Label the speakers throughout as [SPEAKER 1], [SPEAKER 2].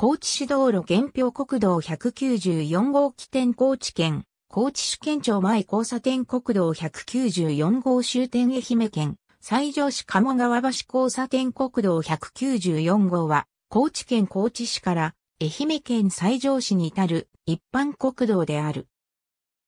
[SPEAKER 1] 高知市道路原標国道194号起点高知県、高知市県庁前交差点国道194号終点愛媛県、西条市鴨川橋交差点国道194号は、高知県高知市から愛媛県西条市に至る一般国道である。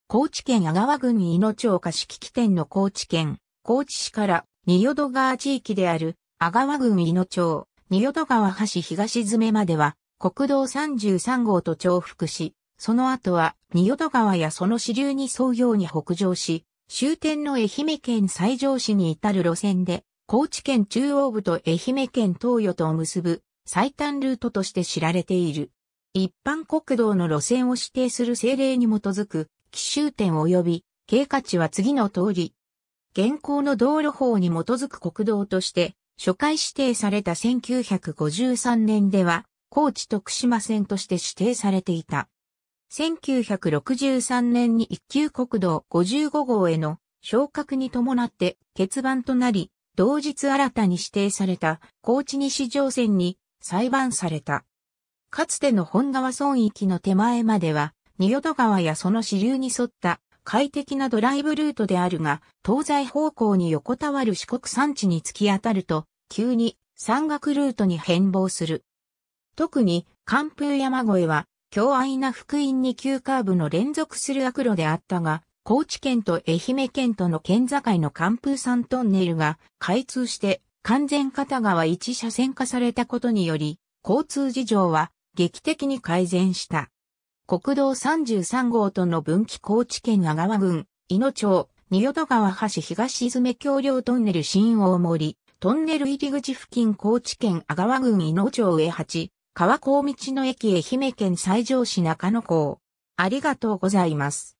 [SPEAKER 1] 高知県阿川郡井野町貸し起点の高知県、高知市から仁淀川地域である阿川郡井野町、仁淀川橋東詰までは国道33号と重複し、その後は、仁淀川やその支流に沿うように北上し、終点の愛媛県西条市に至る路線で、高知県中央部と愛媛県東予とを結ぶ最短ルートとして知られている。一般国道の路線を指定する政令に基づく、奇襲点及び、経過値は次の通り。現行の道路法に基づく国道として、初回指定された1953年では、高知徳島線として指定されていた。1963年に一級国道55号への昇格に伴って欠番となり、同日新たに指定された高知西上線に裁判された。かつての本川村域の手前までは、仁淀川やその支流に沿った快適なドライブルートであるが、東西方向に横たわる四国山地に突き当たると、急に山岳ルートに変貌する。特に寒風山越えは、強愛な福音に急カーブの連続する悪路であったが、高知県と愛媛県との県境の寒風山トンネルが開通して完全片側一車線化されたことにより、交通事情は劇的に改善した。国道33号との分岐高知県阿川郡、伊野町、仁淀川橋東泉橋梁トンネル新大森、トンネル入り口付近高知県阿川郡伊野町へ8、川高道の駅愛媛県西条市中野港。ありがとうございます。